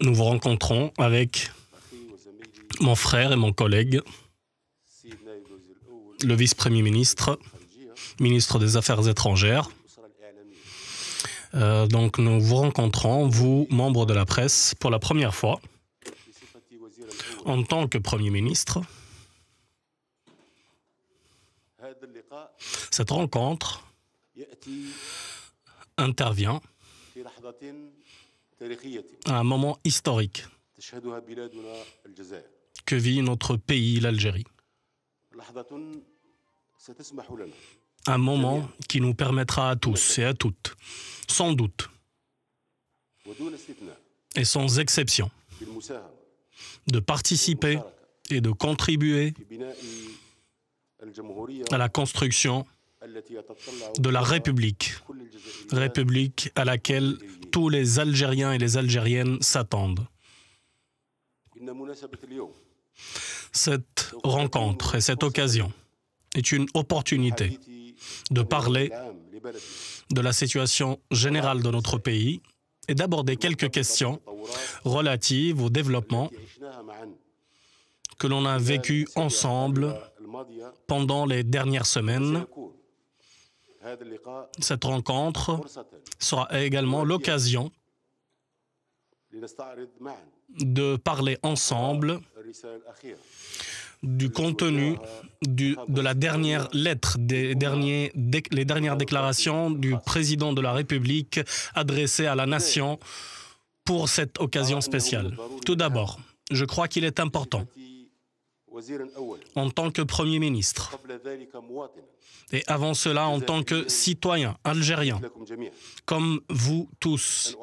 Nous vous rencontrons avec mon frère et mon collègue, le vice-premier ministre, ministre des Affaires étrangères. Euh, donc nous vous rencontrons, vous, membres de la presse, pour la première fois, en tant que Premier ministre. Cette rencontre intervient à un moment historique que vit notre pays, l'Algérie. Un moment qui nous permettra à tous et à toutes, sans doute et sans exception, de participer et de contribuer à la construction de la République, République à laquelle tous les Algériens et les Algériennes s'attendent. Cette rencontre et cette occasion est une opportunité de parler de la situation générale de notre pays et d'aborder quelques questions relatives au développement que l'on a vécu ensemble pendant les dernières semaines cette rencontre sera également l'occasion de parler ensemble du contenu de la dernière lettre, des derniers, les dernières déclarations du président de la République adressées à la nation pour cette occasion spéciale. Tout d'abord, je crois qu'il est important en tant que Premier ministre et avant cela en tant que citoyen algérien, comme vous tous.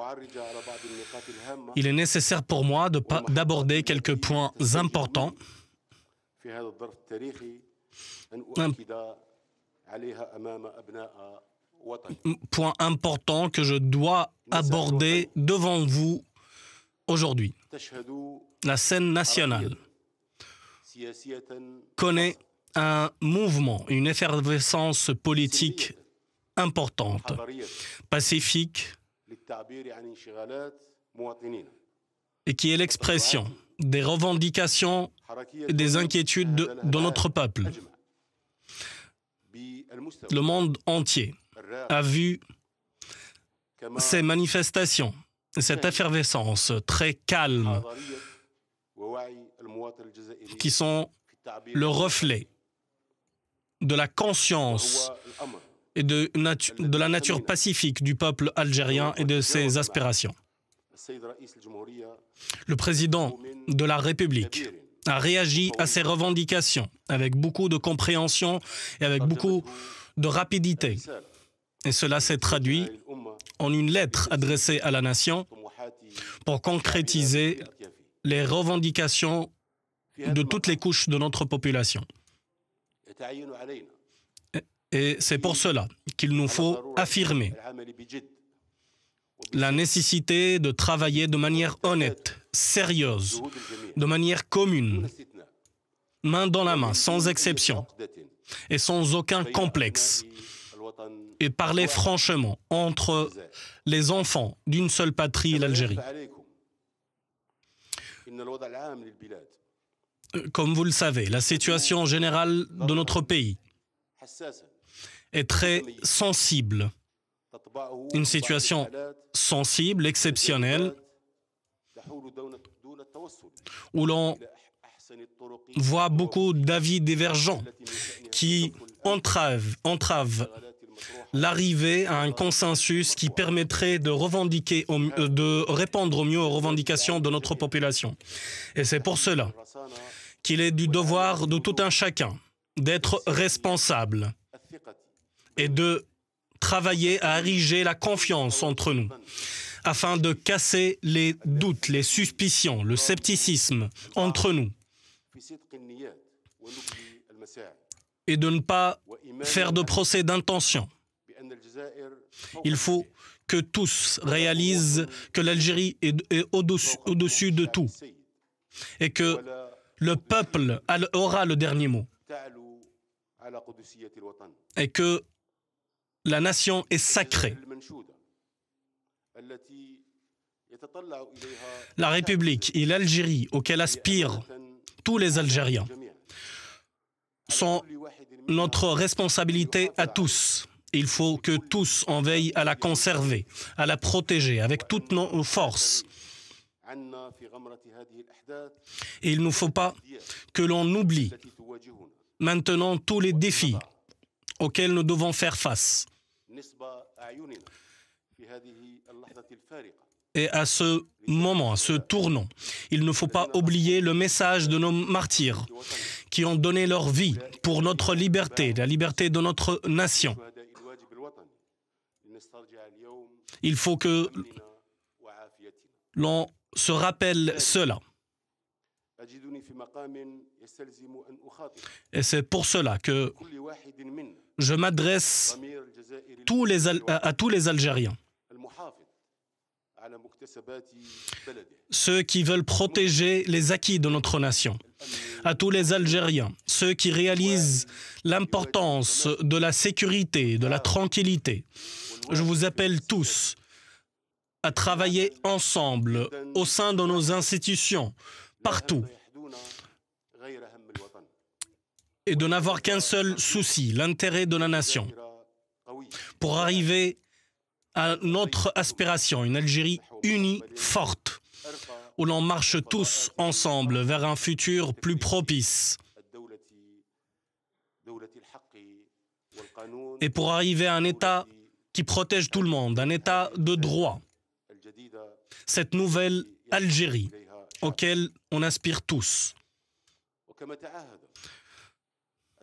Il est nécessaire pour moi d'aborder quelques points importants point important que je dois aborder devant vous aujourd'hui, la scène nationale connaît un mouvement, une effervescence politique importante, pacifique, et qui est l'expression des revendications et des inquiétudes de, notre peuple. Le monde entier a vu ces manifestations, cette effervescence très calme qui sont le reflet de la conscience et de, la nature pacifique du peuple algérien et de ses aspirations. Le président de la République a réagi à ces revendications avec beaucoup de compréhension et avec beaucoup de rapidité. Et cela s'est traduit en une lettre adressée à la nation pour concrétiser les revendications de toutes les couches de notre population. Et c'est pour cela qu'il nous faut affirmer la nécessité de travailler de manière honnête, sérieuse, de manière commune, main dans la main, sans exception et sans aucun complexe, et parler franchement entre les enfants d'une seule patrie, l'Algérie. Comme vous le savez, la situation générale de notre pays est très sensible. Une situation sensible, exceptionnelle, où l'on voit beaucoup d'avis divergents qui entravent, l'arrivée à un consensus qui permettrait de, revendiquer euh, de répondre au mieux aux revendications de notre population. Et c'est pour cela qu'il est du devoir de tout un chacun d'être responsable et de travailler à ériger la confiance entre nous afin de casser les doutes, les suspicions, le scepticisme entre nous et de ne pas faire de procès d'intention. Il faut que tous réalisent que l'Algérie est, au-dessus de tout et que le peuple aura le dernier mot. Et que la nation est sacrée. La République et l'Algérie auxquelles aspirent tous les Algériens sont notre responsabilité à tous. Il faut que tous en veillent à la conserver, à la protéger avec toutes nos forces. Et il ne faut pas que l'on oublie maintenant tous les défis auxquels nous devons faire face. Et à ce moment, à ce tournant, il ne faut pas oublier le message de nos martyrs qui ont donné leur vie pour notre liberté, la liberté de notre nation. Il faut que l'on se rappelle cela. Et c'est pour cela que je m'adresse à tous les Algériens, ceux qui veulent protéger les acquis de notre nation, à tous les Algériens, ceux qui réalisent l'importance de la sécurité, de la tranquillité. Je vous appelle tous à travailler ensemble au sein de nos institutions, partout, et de n'avoir qu'un seul souci, l'intérêt de la nation, pour arriver à notre aspiration, une Algérie unie, forte, où l'on marche tous ensemble vers un futur plus propice. Et pour arriver à un État qui protège tout le monde, un État de droit, cette nouvelle Algérie auquel on aspire tous.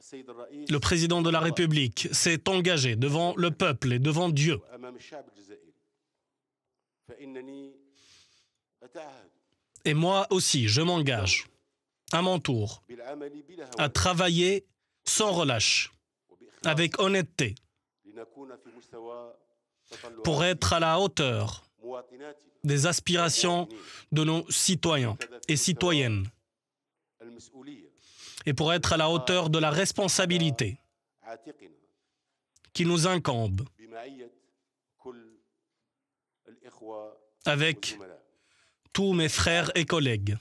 Le président de la République s'est engagé devant le peuple et devant Dieu. Et moi aussi, je m'engage, à mon tour, à travailler sans relâche, avec honnêteté, pour être à la hauteur des aspirations de nos citoyens et citoyennes et pour être à la hauteur de la responsabilité qui nous incombe avec tous mes frères et collègues.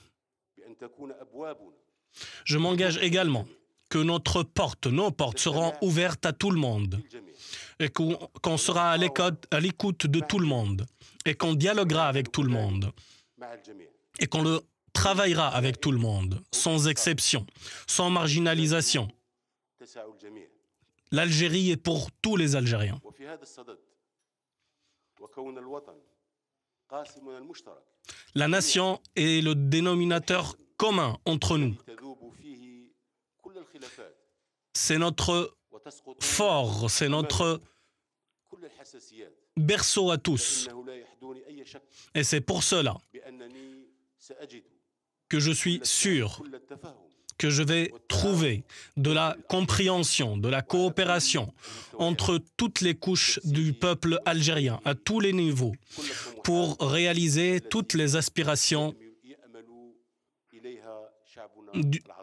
Je m'engage également que notre porte, nos portes seront ouvertes à tout le monde et qu'on sera à l'écoute de tout le monde et qu'on dialoguera avec tout le monde et qu'on le travaillera avec tout le monde, sans exception, sans marginalisation. L'Algérie est pour tous les Algériens. La nation est le dénominateur commun entre nous. C'est notre fort, c'est notre berceau à tous. Et c'est pour cela que je suis sûr que je vais trouver de la compréhension, de la coopération entre toutes les couches du peuple algérien à tous les niveaux pour réaliser toutes les aspirations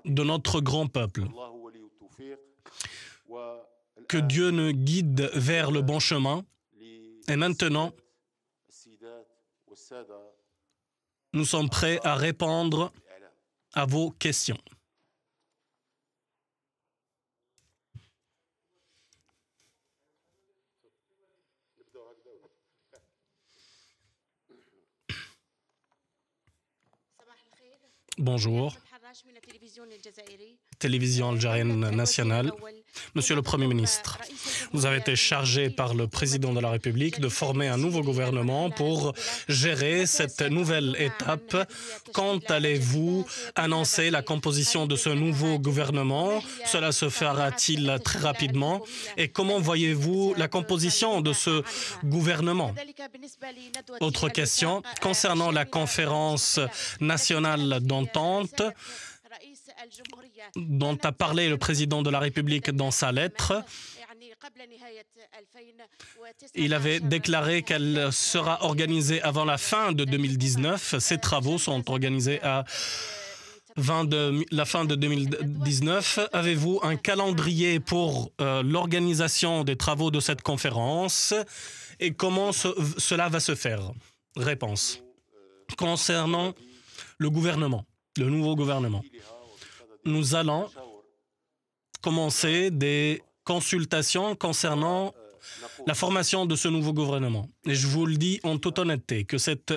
de notre grand peuple que Dieu nous guide vers le bon chemin. Et maintenant, nous sommes prêts à répondre à vos questions. Bonjour télévision algérienne nationale. Monsieur le Premier ministre, vous avez été chargé par le président de la République de former un nouveau gouvernement pour gérer cette nouvelle étape. Quand allez-vous annoncer la composition de ce nouveau gouvernement Cela se fera-t-il très rapidement Et comment voyez-vous la composition de ce gouvernement Autre question, concernant la conférence nationale d'entente, dont a parlé le président de la République dans sa lettre. Il avait déclaré qu'elle sera organisée avant la fin de 2019. Ces travaux sont organisés à la fin de 2019. Avez-vous un calendrier pour euh, l'organisation des travaux de cette conférence et comment cela va se faire Réponse. Concernant le gouvernement, le nouveau gouvernement nous allons commencer des consultations concernant la formation de ce nouveau gouvernement. Et je vous le dis en toute honnêteté, que cette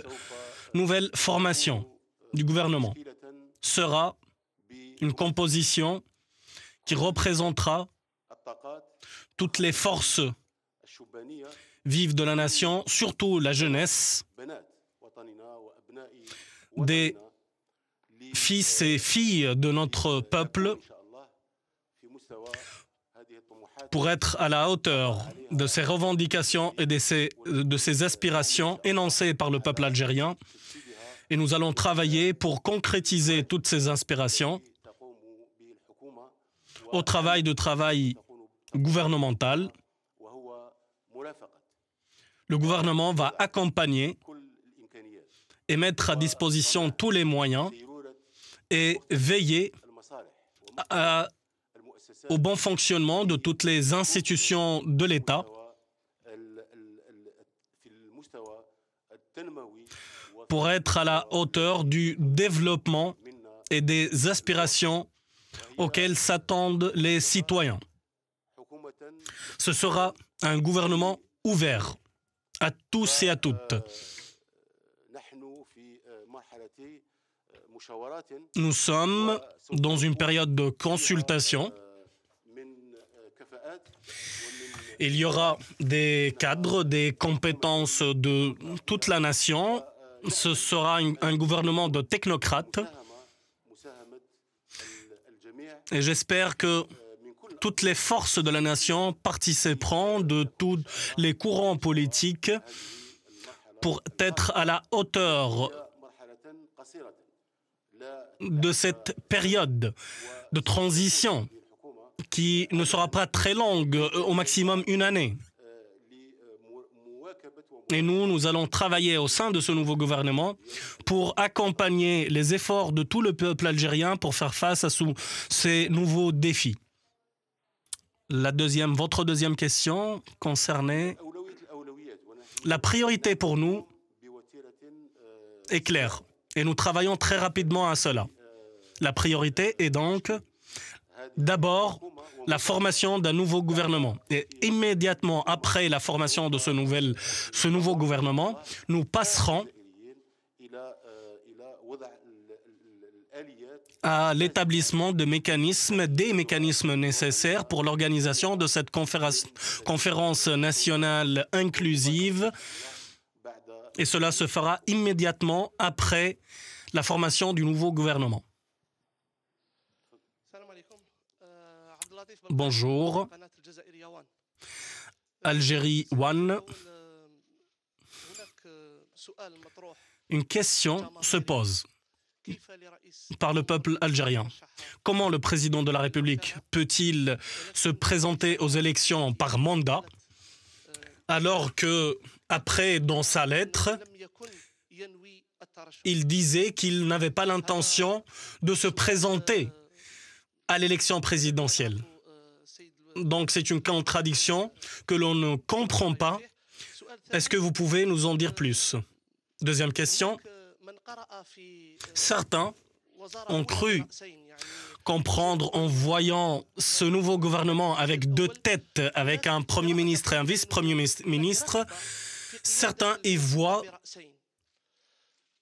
nouvelle formation du gouvernement sera une composition qui représentera toutes les forces vives de la nation, surtout la jeunesse, des fils et filles de notre peuple pour être à la hauteur de ces revendications et de ces, aspirations énoncées par le peuple algérien. Et nous allons travailler pour concrétiser toutes ces inspirations au travail de travail gouvernemental. Le gouvernement va accompagner et mettre à disposition tous les moyens et veiller au bon fonctionnement de toutes les institutions de l'État pour être à la hauteur du développement et des aspirations auxquelles s'attendent les citoyens. Ce sera un gouvernement ouvert à tous et à toutes. Nous sommes dans une période de consultation. Il y aura des cadres, des compétences de toute la nation. Ce sera un gouvernement de technocrates. Et j'espère que toutes les forces de la nation participeront de tous les courants politiques pour être à la hauteur de cette période de transition qui ne sera pas très longue, euh, au maximum une année. Et nous, nous allons travailler au sein de ce nouveau gouvernement pour accompagner les efforts de tout le peuple algérien pour faire face à ces nouveaux défis. La deuxième, votre deuxième question concernait la priorité pour nous est claire. Et nous travaillons très rapidement à cela. La priorité est donc d'abord la formation d'un nouveau gouvernement. Et immédiatement après la formation de ce, ce nouveau gouvernement, nous passerons à l'établissement de mécanismes, des mécanismes nécessaires pour l'organisation de cette conférence, conférence nationale inclusive et cela se fera immédiatement après la formation du nouveau gouvernement. Bonjour. Algérie One. Une question se pose par le peuple algérien. Comment le président de la République peut-il se présenter aux élections par mandat alors que après, dans sa lettre, il disait qu'il n'avait pas l'intention de se présenter à l'élection présidentielle. Donc c'est une contradiction que l'on ne comprend pas. Est-ce que vous pouvez nous en dire plus Deuxième question. Certains ont cru comprendre en voyant ce nouveau gouvernement avec deux têtes, avec un Premier ministre et un vice-Premier ministre, Certains y voient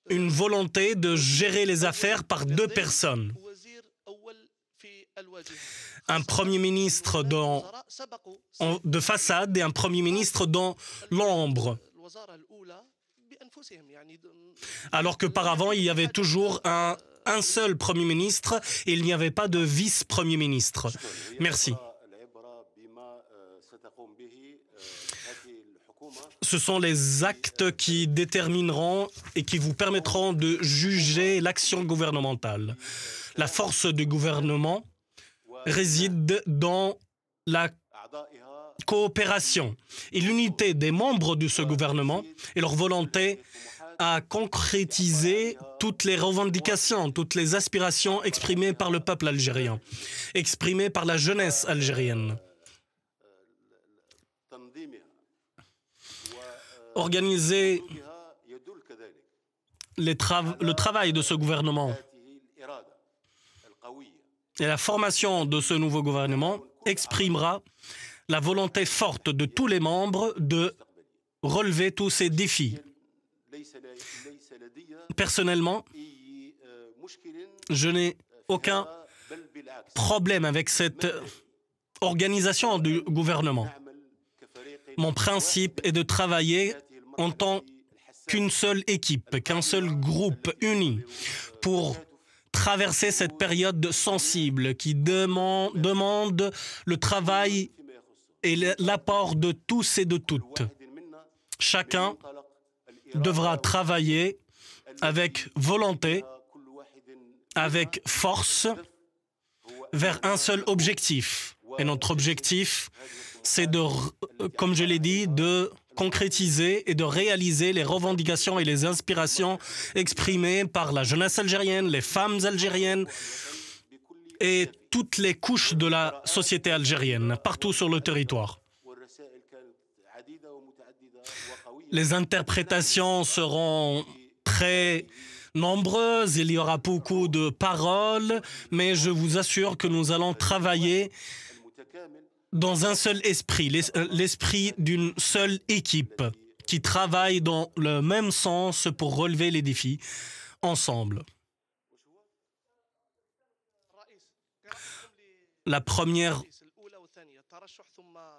une volonté de gérer les affaires par deux personnes. Un premier ministre de façade et un premier ministre dans l'ombre. Alors qu'auparavant, il y avait toujours un, un seul premier ministre et il n'y avait pas de vice-premier ministre. Merci. ce sont les actes qui détermineront et qui vous permettront de juger l'action gouvernementale. La force du gouvernement réside dans la coopération et l'unité des membres de ce gouvernement et leur volonté à concrétiser toutes les revendications, toutes les aspirations exprimées par le peuple algérien, exprimées par la jeunesse algérienne. organiser le travail de ce gouvernement et la formation de ce nouveau gouvernement exprimera la volonté forte de tous les membres de relever tous ces défis. Personnellement, je n'ai aucun problème avec cette organisation du gouvernement. Mon principe est de travailler en tant qu'une seule équipe, qu'un seul groupe uni pour traverser cette période sensible qui demande, demande le travail et l'apport de tous et de toutes. Chacun devra travailler avec volonté, avec force, vers un seul objectif. Et notre objectif, c'est de, comme je l'ai dit, de concrétiser et de réaliser les revendications et les inspirations exprimées par la jeunesse algérienne, les femmes algériennes et toutes les couches de la société algérienne, partout sur le territoire. Les interprétations seront très nombreuses, il y aura beaucoup de paroles, mais je vous assure que nous allons travailler dans un seul esprit, euh, l'esprit d'une seule équipe qui travaille dans le même sens pour relever les défis ensemble. La première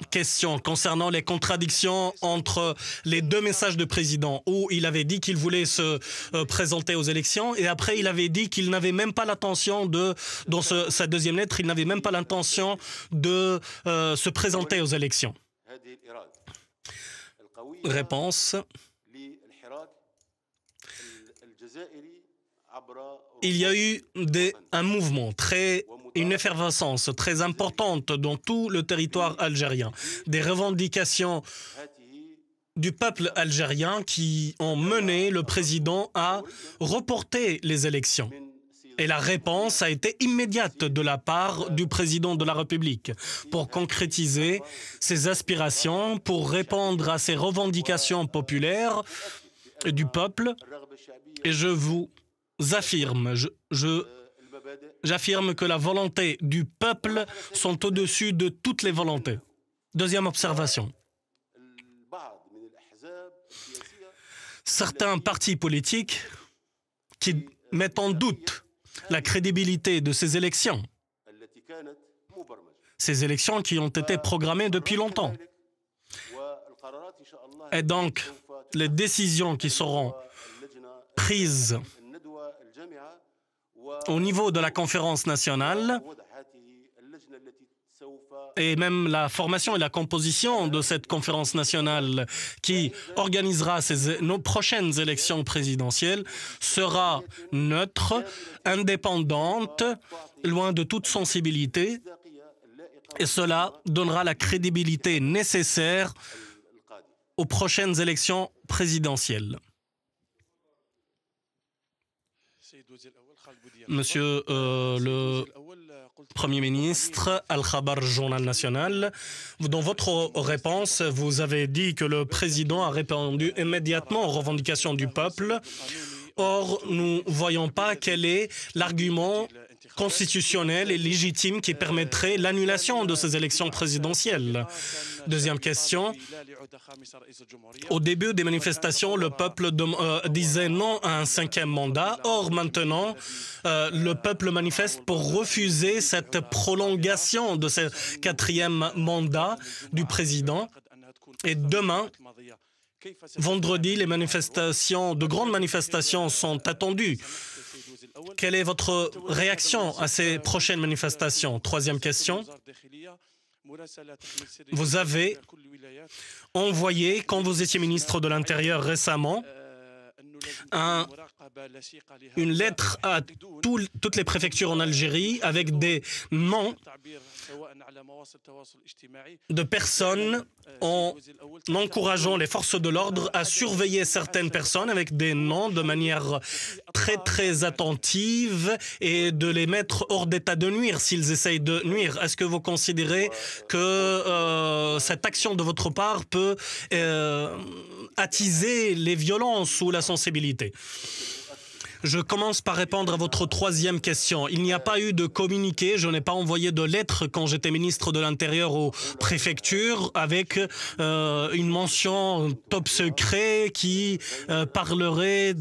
question concernant les contradictions entre les deux messages de président, où il avait dit qu'il voulait se euh, présenter aux élections, et après il avait dit qu'il n'avait même pas l'intention de, dans sa deuxième lettre, il n'avait même pas l'intention de euh, se présenter aux élections. Réponse. Il y a eu un mouvement très une effervescence très importante dans tout le territoire algérien, des revendications du peuple algérien qui ont mené le président à reporter les élections. Et la réponse a été immédiate de la part du président de la République pour concrétiser ses aspirations, pour répondre à ses revendications populaires du peuple. Et je vous affirme, je, je J'affirme que la volonté du peuple sont au-dessus de toutes les volontés. Deuxième observation. Certains partis politiques qui mettent en doute la crédibilité de ces élections, ces élections qui ont été programmées depuis longtemps. Et donc, les décisions qui seront prises au niveau de la conférence nationale et même la formation et la composition de cette conférence nationale qui organisera nos prochaines élections présidentielles sera neutre, indépendante, loin de toute sensibilité, et cela donnera la crédibilité nécessaire aux prochaines élections présidentielles. Monsieur euh, le Premier ministre, Al-Khabar Journal National, dans votre réponse, vous avez dit que le président a répondu immédiatement aux revendications du peuple Or, nous ne voyons pas quel est l'argument constitutionnel et légitime qui permettrait l'annulation de ces élections présidentielles. Deuxième question. Au début des manifestations, le peuple euh, disait non à un cinquième mandat. Or, maintenant, euh, le peuple manifeste pour refuser cette prolongation de ce quatrième mandat du président. Et demain, Vendredi, les manifestations, de grandes manifestations sont attendues. Quelle est votre réaction à ces prochaines manifestations Troisième question. Vous avez envoyé, quand vous étiez ministre de l'Intérieur récemment, un une lettre à toutes les préfectures en Algérie avec des noms de personnes en encourageant les forces de l'ordre à surveiller certaines personnes avec des noms de manière très très attentive et de les mettre hors d'état de nuire s'ils essayent de nuire. Est-ce que vous considérez que euh, cette action de votre part peut euh, attiser les violences ou la sensibilité je commence par répondre à votre troisième question. Il n'y a pas eu de communiqué, je n'ai pas envoyé de lettre quand j'étais ministre de l'Intérieur aux préfectures avec euh, une mention top secret qui euh, parlerait,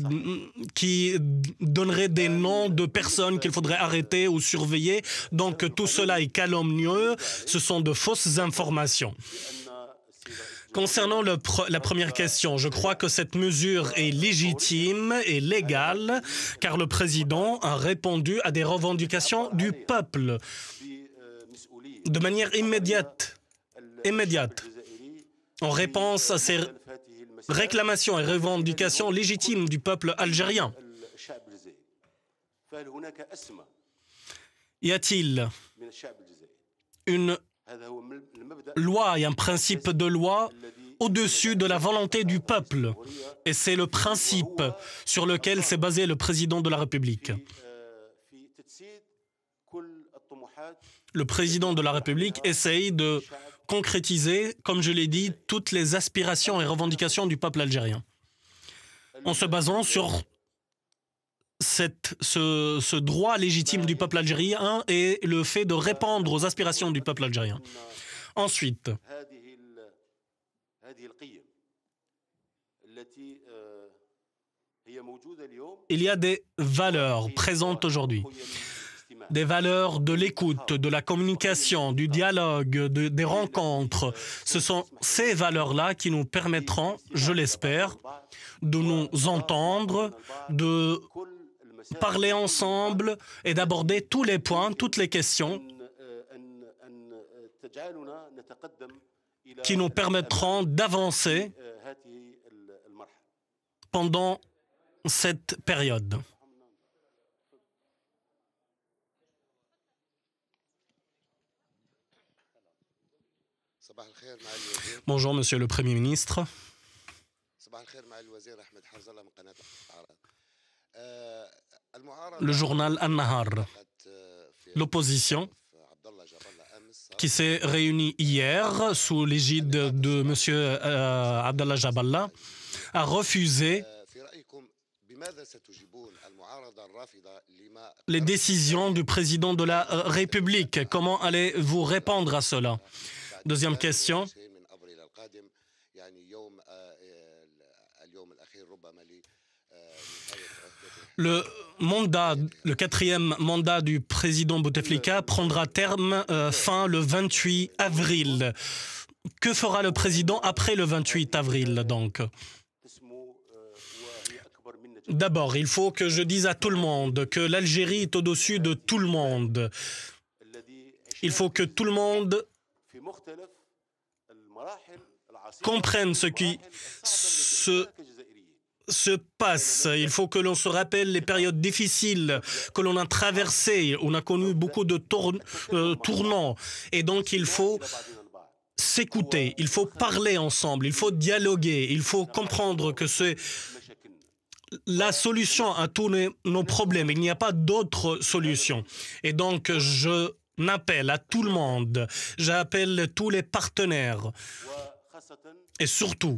qui donnerait des noms de personnes qu'il faudrait arrêter ou surveiller. Donc tout cela est calomnieux, ce sont de fausses informations. Concernant la première question, je crois que cette mesure est légitime et légale, car le président a répondu à des revendications du peuple de manière immédiate. Immédiate. En réponse à ces réclamations et revendications légitimes du peuple algérien. Y a-t-il une loi et un principe de loi au-dessus de la volonté du peuple. Et c'est le principe sur lequel s'est basé le président de la République. Le président de la République essaye de concrétiser, comme je l'ai dit, toutes les aspirations et revendications du peuple algérien, en se basant sur cette, ce, droit légitime du peuple algérien et le fait de répondre aux aspirations du peuple algérien. Ensuite, il y a des valeurs présentes aujourd'hui, des valeurs de l'écoute, de la communication, du dialogue, des rencontres. Ce sont ces valeurs-là qui nous permettront, je l'espère, de nous entendre, de parler ensemble et d'aborder tous les points, toutes les questions qui nous permettront d'avancer pendant cette période. Bonjour, Monsieur le Premier ministre le journal al nahar L'opposition qui s'est réunie hier sous l'égide de M. Euh, Abdallah Jaballah a refusé les décisions du président de la euh, République. Comment allez-vous répondre à cela Deuxième question. Le mandat, le quatrième mandat du président Bouteflika prendra terme euh, fin le 28 avril. Que fera le président après le 28 avril, donc D'abord, il faut que je dise à tout le monde que l'Algérie est au-dessus de tout le monde. Il faut que tout le monde comprenne ce qui se se passe. Il faut que l'on se rappelle les périodes difficiles que l'on a traversées. On a connu beaucoup de euh, tournants. Et donc, il faut s'écouter, il faut parler ensemble, il faut dialoguer, il faut comprendre que c'est la solution à tous nos problèmes. Il n'y a pas d'autre solution. Et donc, je n'appelle à tout le monde, j'appelle tous les partenaires et surtout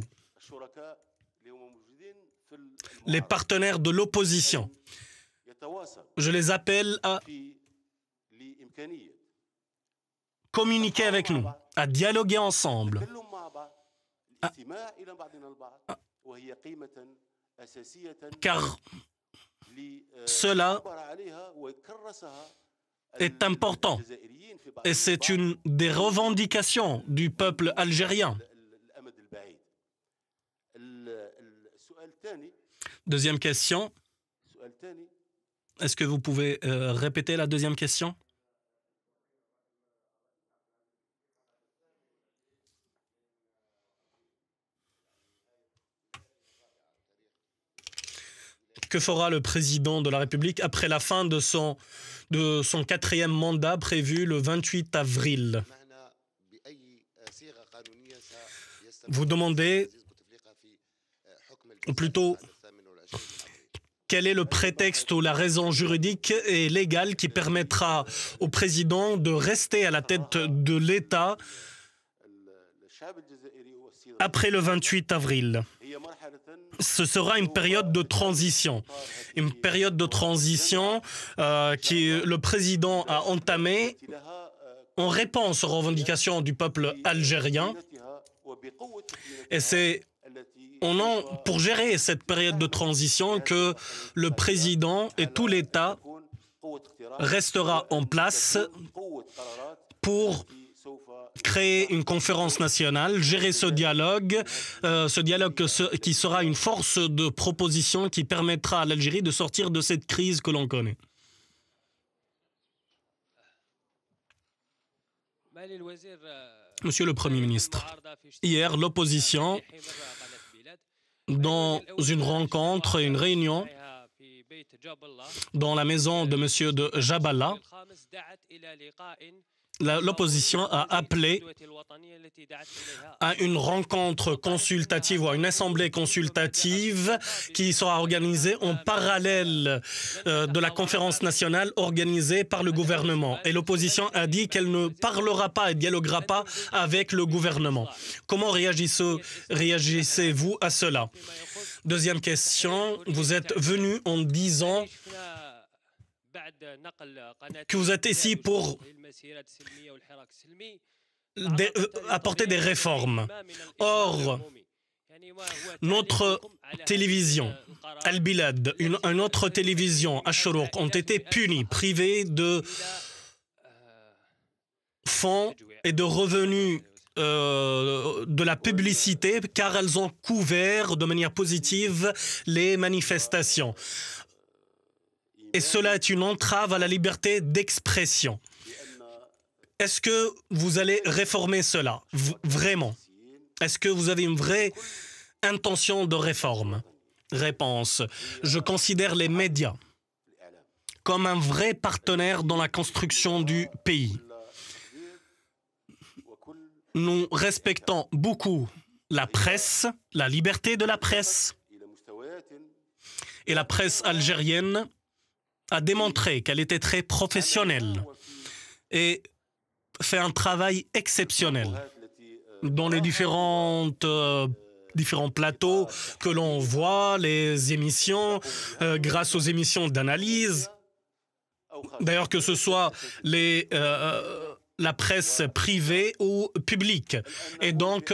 les partenaires de l'opposition. Je les appelle à communiquer avec nous, à dialoguer ensemble, car cela est important et c'est une des revendications du peuple algérien. Deuxième question. Est-ce que vous pouvez euh, répéter la deuxième question Que fera le président de la République après la fin de son, de son quatrième mandat prévu le 28 avril Vous demandez, plutôt quel est le prétexte ou la raison juridique et légale qui permettra au président de rester à la tête de l'État après le 28 avril ce sera une période de transition. Une période de transition euh, que le président a entamée en réponse aux revendications du peuple algérien. Et c'est on en, pour gérer cette période de transition que le président et tout l'État restera en place pour créer une conférence nationale, gérer ce dialogue, euh, ce dialogue qui sera une force de proposition qui permettra à l'Algérie de sortir de cette crise que l'on connaît. Monsieur le Premier ministre, hier, l'opposition dans une rencontre, une réunion dans la maison de M. de Jabala l'opposition a appelé à une rencontre consultative ou à une assemblée consultative qui sera organisée en parallèle euh, de la conférence nationale organisée par le gouvernement. Et l'opposition a dit qu'elle ne parlera pas et dialoguera pas avec le gouvernement. Comment réagissez-vous à cela Deuxième question, vous êtes venu en disant que vous êtes ici pour euh, apporter des réformes. Or, notre télévision, Al-Bilad, une, autre télévision, Ashurouk, ont été punis, privés de euh, fonds et de revenus euh, de la publicité car elles ont couvert de manière positive les manifestations et cela est une entrave à la liberté d'expression. Est-ce que vous allez réformer cela Vraiment Est-ce que vous avez une vraie intention de réforme Réponse. Je considère les médias comme un vrai partenaire dans la construction du pays. Nous respectons beaucoup la presse, la liberté de la presse. Et la presse algérienne a démontré qu'elle était très professionnelle et fait un travail exceptionnel dans les différentes, euh, différents plateaux que l'on voit, les émissions, euh, grâce aux émissions d'analyse. D'ailleurs, que ce soit les, euh, la presse privée ou publique. Et donc,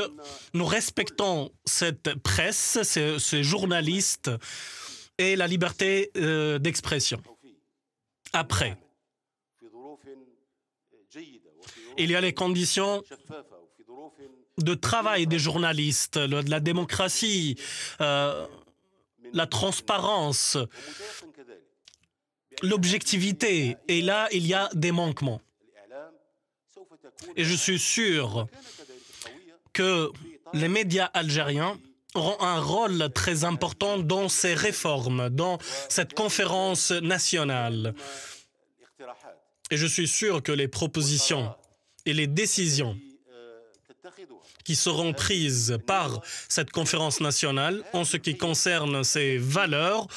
nous respectons cette presse, ces journalistes et la liberté d'expression après. Il y a les conditions de travail des journalistes, de la démocratie, euh, la transparence, l'objectivité. Et là, il y a des manquements. Et je suis sûr que les médias algériens un rôle très important dans ces réformes, dans cette conférence nationale. Et je suis sûr que les propositions et les décisions qui seront prises par cette conférence nationale en ce qui concerne ces valeurs,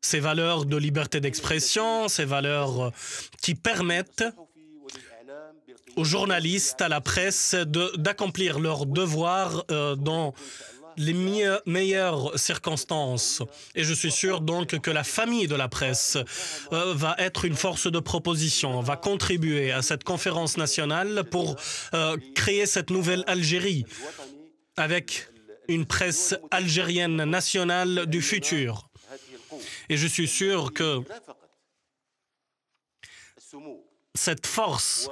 ces valeurs de liberté d'expression, ces valeurs qui permettent aux journalistes, à la presse d'accomplir leurs devoirs euh, dans les meilleures circonstances. Et je suis sûr donc que la famille de la presse euh, va être une force de proposition, va contribuer à cette conférence nationale pour euh, créer cette nouvelle Algérie avec une presse algérienne nationale du futur. Et je suis sûr que cette force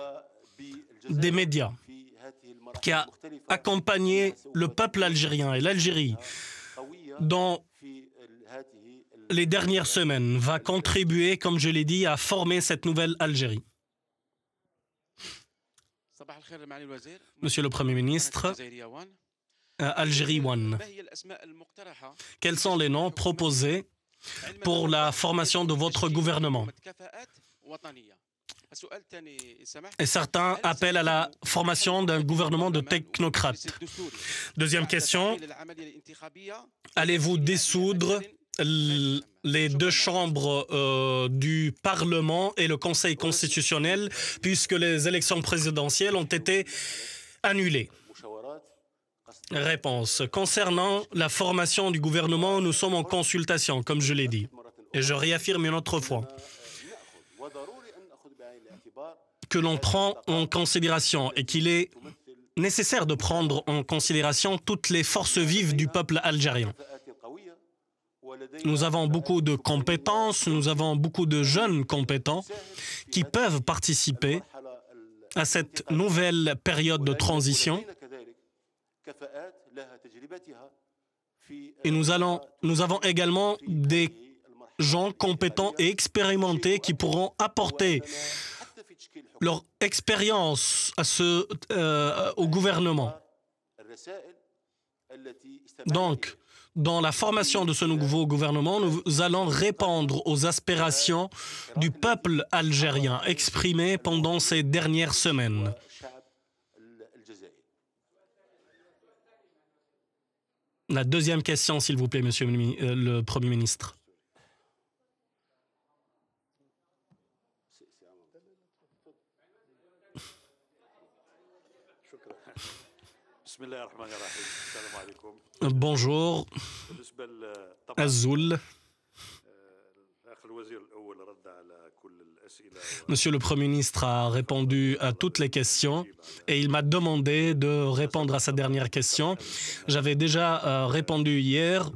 des médias qui a accompagné le peuple algérien et l'Algérie dans les dernières semaines va contribuer, comme je l'ai dit, à former cette nouvelle Algérie. Monsieur le Premier ministre, euh, Algérie One, quels sont les noms proposés pour la formation de votre gouvernement et certains appellent à la formation d'un gouvernement de technocrates. Deuxième question, allez-vous dissoudre les deux chambres euh, du Parlement et le Conseil constitutionnel puisque les élections présidentielles ont été annulées Réponse. Concernant la formation du gouvernement, nous sommes en consultation, comme je l'ai dit. Et je réaffirme une autre fois que l'on prend en considération et qu'il est nécessaire de prendre en considération toutes les forces vives du peuple algérien. Nous avons beaucoup de compétences, nous avons beaucoup de jeunes compétents qui peuvent participer à cette nouvelle période de transition. Et nous, avons également des gens compétents et expérimentés qui pourront apporter leur expérience euh, au gouvernement. Donc, dans la formation de ce nouveau gouvernement, nous allons répondre aux aspirations du peuple algérien exprimées pendant ces dernières semaines. La deuxième question, s'il vous plaît, Monsieur le euh, Premier ministre. Bonjour, Azoul. Monsieur le Premier ministre a répondu à toutes les questions et il m'a demandé de répondre à sa dernière question. J'avais déjà euh, répondu hier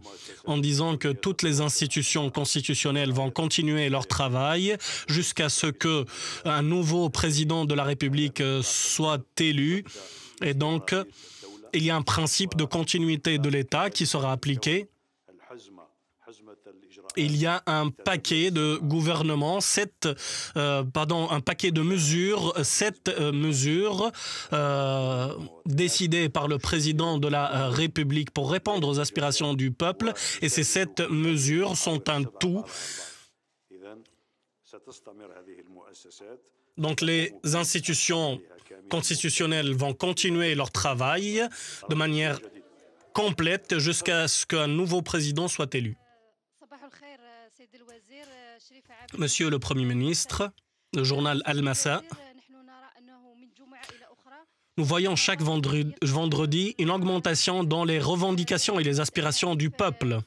en disant que toutes les institutions constitutionnelles vont continuer leur travail jusqu'à ce que un nouveau président de la République euh, soit élu et donc il y a un principe de continuité de l'État qui sera appliqué. Il y a un paquet de gouvernements, sept, euh, pardon, un paquet de mesures, sept euh, mesures euh, décidées par le président de la République pour répondre aux aspirations du peuple. Et ces sept mesures sont un tout. Donc les institutions constitutionnelles vont continuer leur travail de manière complète jusqu'à ce qu'un nouveau président soit élu. Monsieur le Premier ministre, le journal Al-Massa, nous voyons chaque vendredi une augmentation dans les revendications et les aspirations du peuple.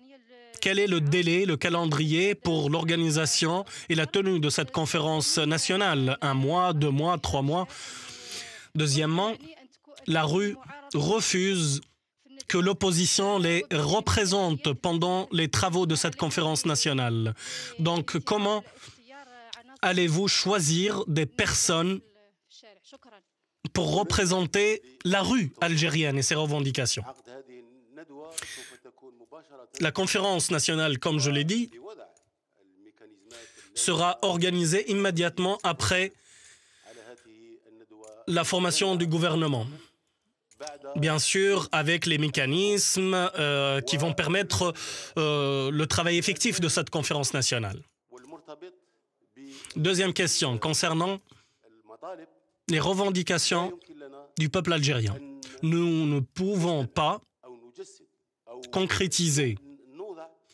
Euh, Quel est le délai, le calendrier pour l'organisation et la tenue de cette conférence nationale Un mois, deux mois, trois mois Deuxièmement, la rue refuse que l'opposition les représente pendant les travaux de cette conférence nationale. Donc comment allez-vous choisir des personnes pour représenter la rue algérienne et ses revendications la conférence nationale, comme je l'ai dit, sera organisée immédiatement après la formation du gouvernement. Bien sûr, avec les mécanismes euh, qui vont permettre euh, le travail effectif de cette conférence nationale. Deuxième question concernant les revendications du peuple algérien. Nous ne pouvons pas concrétiser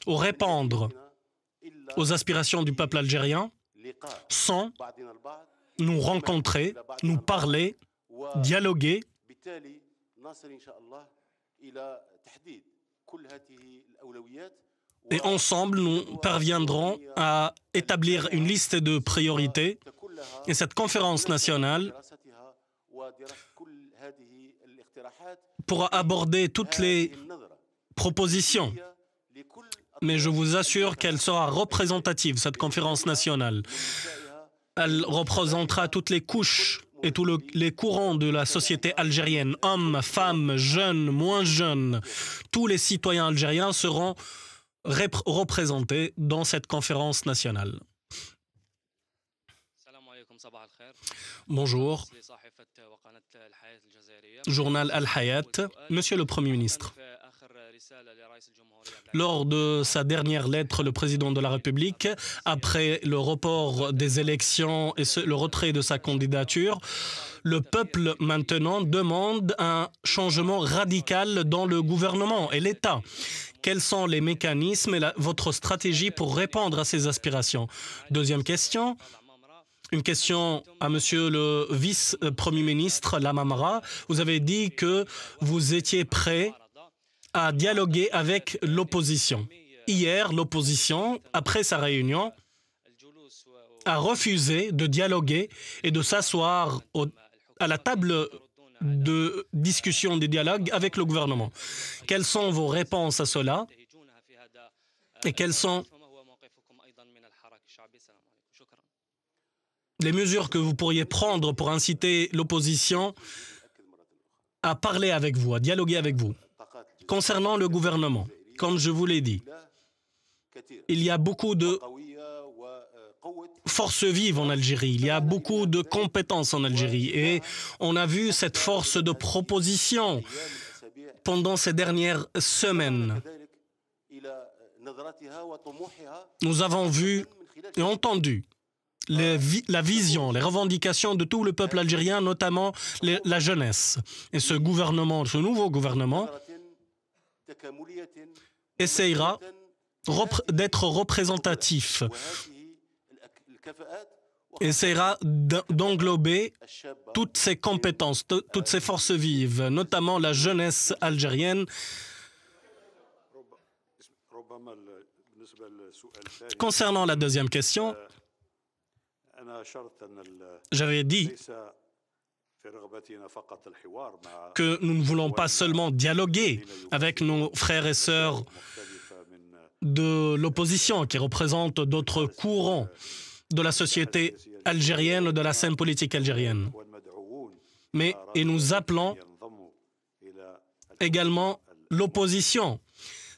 ou répandre aux aspirations du peuple algérien sans nous rencontrer, nous parler, dialoguer. Et ensemble, nous parviendrons à établir une liste de priorités. Et cette conférence nationale pourra aborder toutes les proposition. Mais je vous assure qu'elle sera représentative, cette conférence nationale. Elle représentera toutes les couches et tous les courants de la société algérienne, hommes, femmes, jeunes, moins jeunes. Tous les citoyens algériens seront représentés dans cette conférence nationale. Bonjour. Journal Al-Hayat, Monsieur le Premier ministre. Lors de sa dernière lettre, le président de la République, après le report des élections et le retrait de sa candidature, le peuple maintenant demande un changement radical dans le gouvernement et l'État. Quels sont les mécanismes et votre stratégie pour répondre à ces aspirations Deuxième question. Une question à Monsieur le vice-premier ministre Lamamara. Vous avez dit que vous étiez prêt à dialoguer avec l'opposition. Hier, l'opposition, après sa réunion, a refusé de dialoguer et de s'asseoir à la table de discussion, des dialogues avec le gouvernement. Quelles sont vos réponses à cela et quelles sont les mesures que vous pourriez prendre pour inciter l'opposition à parler avec vous, à dialoguer avec vous Concernant le gouvernement, comme je vous l'ai dit, il y a beaucoup de forces vives en Algérie, il y a beaucoup de compétences en Algérie et on a vu cette force de proposition pendant ces dernières semaines. Nous avons vu et entendu la vision, les revendications de tout le peuple algérien, notamment la jeunesse. Et ce gouvernement, ce nouveau gouvernement, essayera d'être représentatif, Essayera d'englober toutes ses compétences, toutes ses forces vives, notamment la jeunesse algérienne. Concernant la deuxième question, j'avais dit que nous ne voulons pas seulement dialoguer avec nos frères et sœurs de l'opposition qui représentent d'autres courants de la société algérienne, de la scène politique algérienne. Mais nous appelons également l'opposition,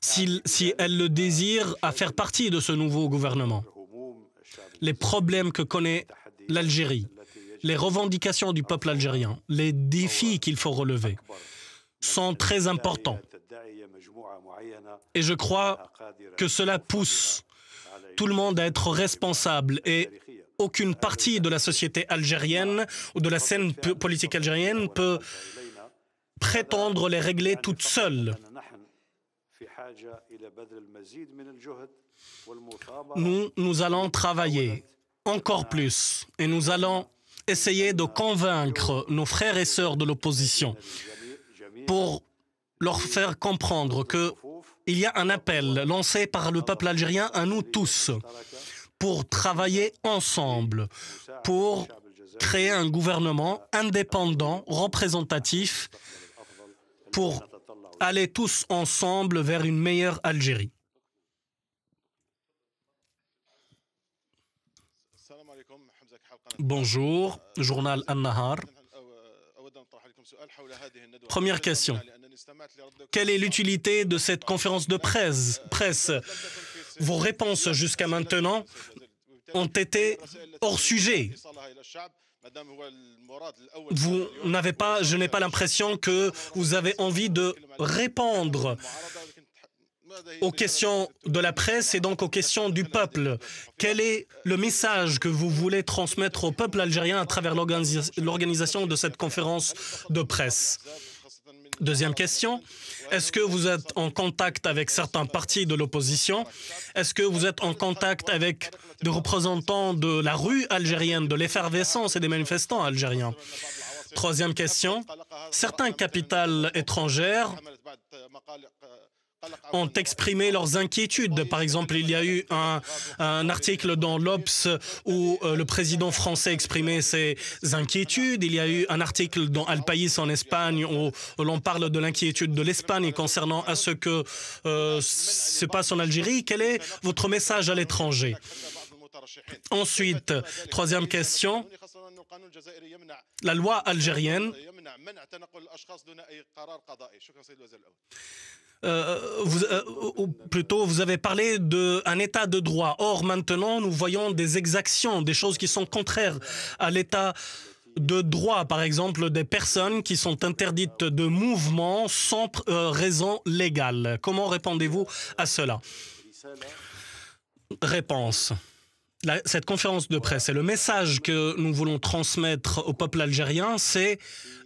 si, si elle le désire, à faire partie de ce nouveau gouvernement. Les problèmes que connaît l'Algérie, les revendications du peuple algérien, les défis qu'il faut relever, sont très importants. Et je crois que cela pousse tout le monde à être responsable et aucune partie de la société algérienne ou de la scène politique algérienne peut prétendre les régler toute seule. Nous, nous allons travailler encore plus et nous allons essayer de convaincre nos frères et sœurs de l'opposition pour leur faire comprendre qu'il y a un appel lancé par le peuple algérien à nous tous pour travailler ensemble, pour créer un gouvernement indépendant, représentatif, pour aller tous ensemble vers une meilleure Algérie. Bonjour, journal Annahar. nahar Première question. Quelle est l'utilité de cette conférence de presse, presse Vos réponses jusqu'à maintenant ont été hors sujet. Vous n'avez pas, je n'ai pas l'impression que vous avez envie de répondre aux questions de la presse et donc aux questions du peuple. Quel est le message que vous voulez transmettre au peuple algérien à travers l'organisation de cette conférence de presse Deuxième question, est-ce que vous êtes en contact avec certains partis de l'opposition Est-ce que vous êtes en contact avec des représentants de la rue algérienne, de l'effervescence et des manifestants algériens Troisième question, certains capitales étrangères ont exprimé leurs inquiétudes. Par exemple, il y a eu un, article dans l'Obs où euh, le président français exprimait ses inquiétudes. Il y a eu un article dans Al País en Espagne où, l'on parle de l'inquiétude de l'Espagne concernant ce que euh, se passe en Algérie. Quel est votre message à l'étranger Ensuite, troisième question, la loi algérienne euh, vous, euh, ou plutôt vous avez parlé d'un état de droit. Or, maintenant, nous voyons des exactions, des choses qui sont contraires à l'état de droit, par exemple, des personnes qui sont interdites de mouvement sans euh, raison légale. Comment répondez-vous à cela Réponse cette conférence de presse et le message que nous voulons transmettre au peuple algérien, c'est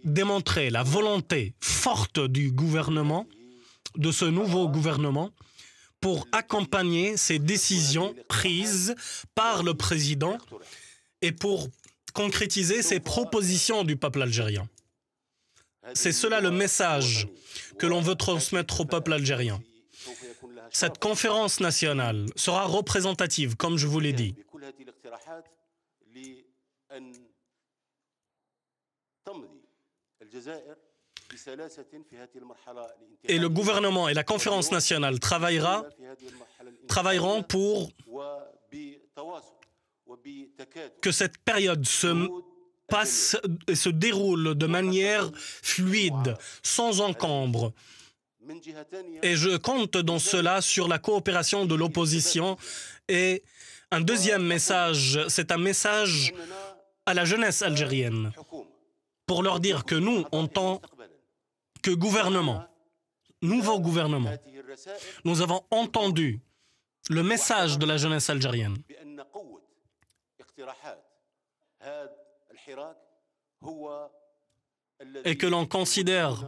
démontrer la volonté forte du gouvernement, de ce nouveau gouvernement, pour accompagner ces décisions prises par le président et pour concrétiser ces propositions du peuple algérien. C'est cela le message que l'on veut transmettre au peuple algérien. Cette conférence nationale sera représentative, comme je vous l'ai dit. Et le gouvernement et la conférence nationale travaillera, travailleront pour que cette période passe et se déroule de manière fluide, sans encombre. Et je compte dans cela sur la coopération de l'opposition. Et un deuxième message, c'est un message à la jeunesse algérienne pour leur dire que nous, en tant que gouvernement, nouveau gouvernement, nous avons entendu le message de la jeunesse algérienne et que l'on considère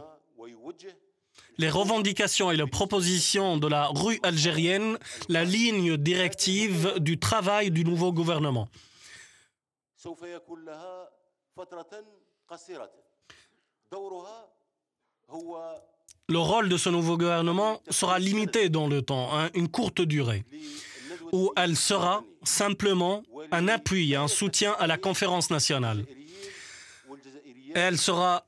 les revendications et les propositions de la rue algérienne la ligne directive du travail du nouveau gouvernement. Le rôle de ce nouveau gouvernement sera limité dans le temps, hein, une courte durée, où elle sera simplement un appui, un soutien à la conférence nationale. Elle sera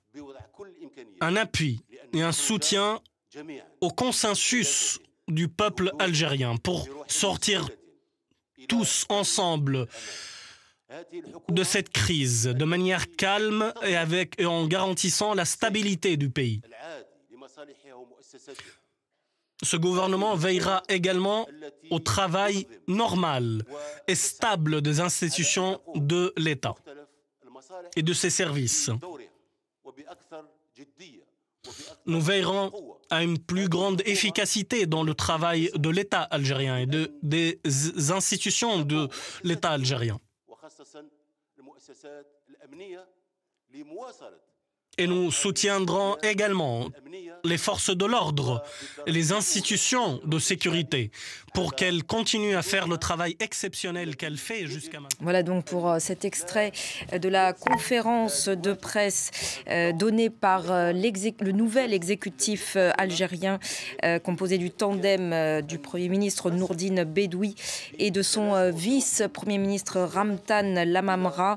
un appui et un soutien au consensus du peuple algérien pour sortir tous ensemble de cette crise de manière calme et, avec, en garantissant la stabilité du pays. Ce gouvernement veillera également au travail normal et stable des institutions de l'État et de ses services. Nous veillerons à une plus grande efficacité dans le travail de l'État algérien et de, des institutions de l'État algérien et nous soutiendrons également les forces de l'ordre, les institutions de sécurité, pour qu'elles continuent à faire le travail exceptionnel qu'elles font jusqu'à maintenant. Voilà donc pour euh, cet extrait de la conférence de presse euh, donnée par euh, le nouvel exécutif algérien, composé du tandem du Premier ministre Nourdine Bédoui et de son vice-premier ministre Ramtan Lamamra.